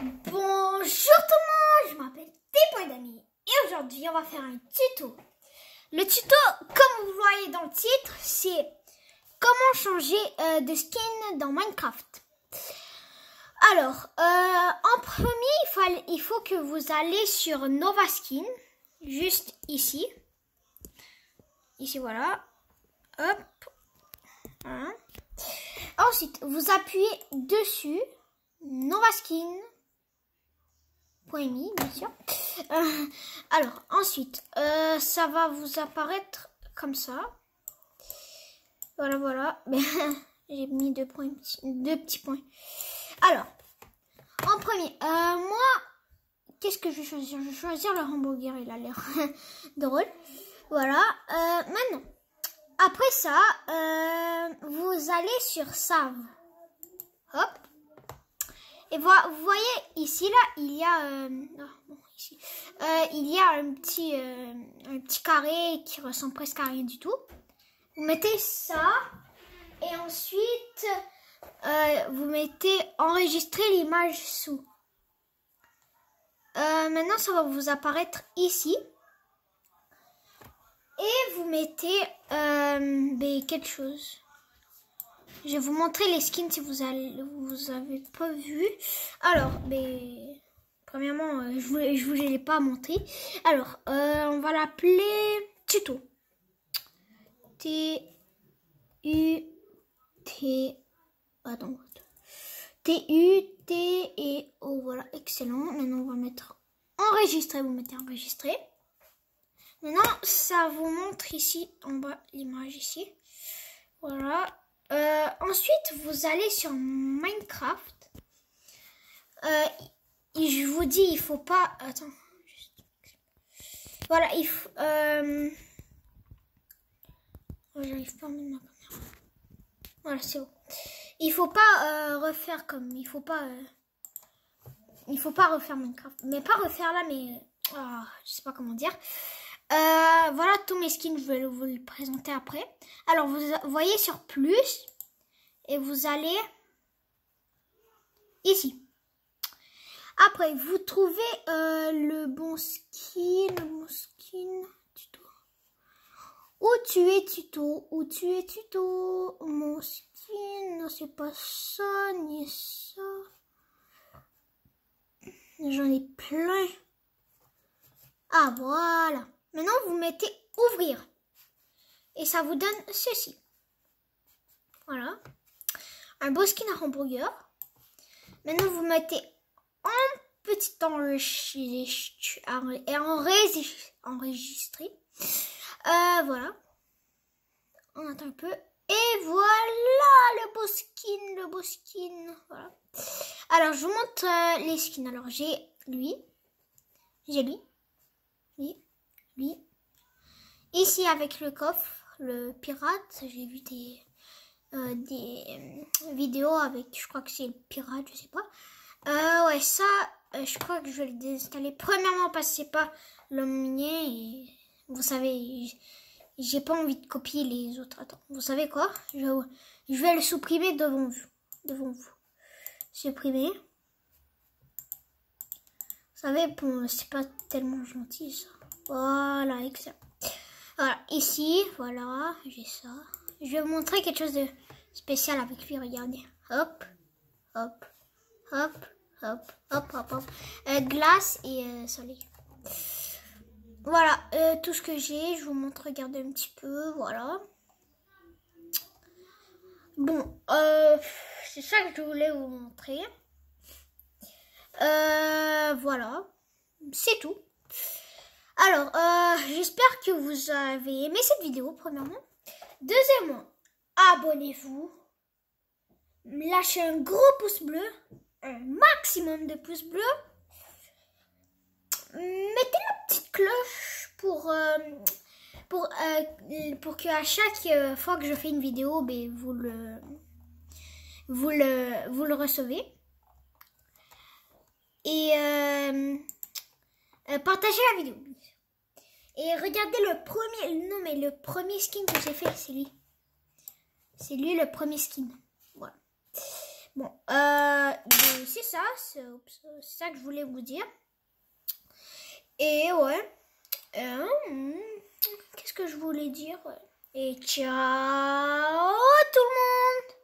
Bonjour tout le monde, je m'appelle Tépoin d'amis et aujourd'hui on va faire un tuto. Le tuto, comme vous voyez dans le titre, c'est comment changer euh, de skin dans Minecraft. Alors, euh, en premier, il, faut que vous allez sur Nova Skin, juste ici. Ici, voilà. Hop. Voilà. Hein. Ensuite, vous appuyez dessus, Nova Skin. Point .mi, bien sûr. Euh, alors, ensuite, euh, ça va vous apparaître comme ça. Voilà, voilà. J'ai mis deux, points, deux petits points. Alors, en premier, euh, moi, qu'est-ce que je vais choisir Je vais choisir le hamburger, il a l'air drôle. Voilà, maintenant, après ça, vous allez sur Save. Hop, et vous voyez ici là, il y a euh, ah, euh, il y a un petit euh, un petit carré qui ressemble presque à rien du tout. Vous mettez ça et ensuite vous mettez enregistrer l'image sous. maintenant ça va vous apparaître ici. Et vous mettez ben, quelque chose. Je vais vous montrer les skins si vous n'avez avez pas vu. Alors, mais ben, premièrement, euh, je ne je vous les ai pas montré. Alors, euh, on va l'appeler Tuto. T U T attends. T U T et O voilà, excellent. Maintenant, on va mettre enregistrer, vous mettez enregistrer. Maintenant, ça vous montre ici en bas l'image ici. Voilà, euh, ensuite, vous allez sur Minecraft. Euh, je vous dis, il faut pas. Attends. Voilà, il faut. Euh, oh, j'arrive pas à ma caméra. Voilà, c'est bon. Il faut pas refaire comme. Il faut pas. Il faut pas refaire Minecraft. Mais pas refaire là, mais. Ah, je sais pas comment dire. Euh, voilà tous mes skins, je vais vous les présenter après. Alors vous voyez sur plus et vous allez ici. Après vous trouvez euh, le bon skin, mon skin tuto. Où tu es tuto, où tu es tuto, mon skin, non c'est pas ça ni ça. J'en ai plein. Ah voilà. Maintenant, vous mettez ouvrir. Et ça vous donne ceci. Voilà. Un beau skin à hamburger. Maintenant, vous mettez en petit enregistré et euh, voilà. On attend un peu. Et voilà le beau skin, le beau skin. Voilà. Alors, je vous montre euh, les skins. Alors, j'ai lui. J'ai lui. Lui. Ici, avec le coffre, le pirate, j'ai vu des, euh, des euh, vidéos avec, je crois que c'est le pirate, je sais pas. Euh, ouais, ça, je crois que je vais le désinstaller. Premièrement, parce que c'est pas le mien. Et vous savez, j'ai pas envie de copier les autres. Attends, vous savez quoi je, vais le supprimer devant vous. Devant vous. Supprimer. Vous savez, bon, c'est pas tellement gentil ça. Voilà, avec ça. ici, voilà, j'ai ça. Je vais vous montrer quelque chose de spécial avec lui, regardez. Hop, hop, hop, hop, hop, hop, hop. Euh, glace et euh, soleil. Voilà, euh, tout ce que j'ai, je vous montre, regardez un petit peu, voilà. Bon, c'est ça que je voulais vous montrer. voilà, c'est tout. Alors, euh, j'espère que vous avez aimé cette vidéo, premièrement. Deuxièmement, abonnez-vous. Lâchez un gros pouce bleu, un maximum de pouces bleus. Mettez la petite cloche pour, euh, pour, euh, pour que à chaque fois que je fais une vidéo, ben, vous, le, vous, le, vous le recevez. Et... Euh, partagez la vidéo. Et regardez le premier. Non, mais le premier skin que j'ai fait, c'est lui. C'est lui le premier skin. Voilà. Bon, euh, c'est ça. C'est ça que je voulais vous dire. Et ouais. Euh, qu'est-ce que je voulais dire Et ciao tout le monde